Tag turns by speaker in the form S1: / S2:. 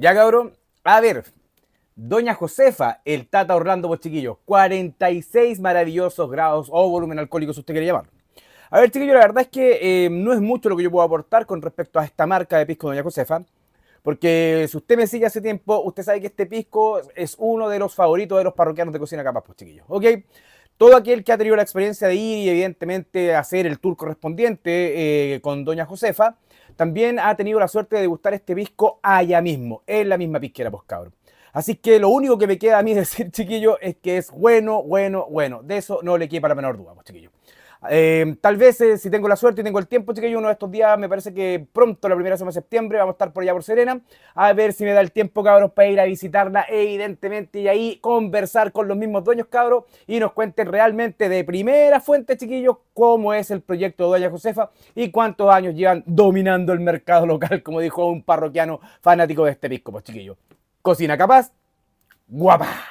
S1: Ya, cabrón. A ver, Doña Josefa, el Tata Orlando, pues chiquillos, 46 maravillosos grados o volumen alcohólico, si usted quiere llamarlo. A ver, chiquillos, la verdad es que eh, no es mucho lo que yo puedo aportar con respecto a esta marca de pisco Doña Josefa, porque si usted me sigue hace tiempo, usted sabe que este pisco es uno de los favoritos de los parroquianos de Cocina Capaz, pues chiquillos. ¿Ok? Todo aquel que ha tenido la experiencia de ir y evidentemente hacer el tour correspondiente eh, con Doña Josefa, también ha tenido la suerte de degustar este pisco allá mismo, en la misma pisquera, pues cabrón. Así que lo único que me queda a mí decir, chiquillo, es que es bueno, bueno, bueno. De eso no le quepa la menor duda, pues chiquillo. Eh, tal vez, eh, si tengo la suerte y tengo el tiempo, chiquillo, uno de estos días, me parece que pronto, la primera semana de septiembre, vamos a estar por allá por Serena, a ver si me da el tiempo, cabros, para ir a visitarla, evidentemente, y ahí conversar con los mismos dueños, cabros, y nos cuenten realmente de primera fuente, chiquillos, cómo es el proyecto de Doña Josefa y cuántos años llevan dominando el mercado local, como dijo un parroquiano fanático de este pisco, pues, chiquillos, Cocina capaz, guapa.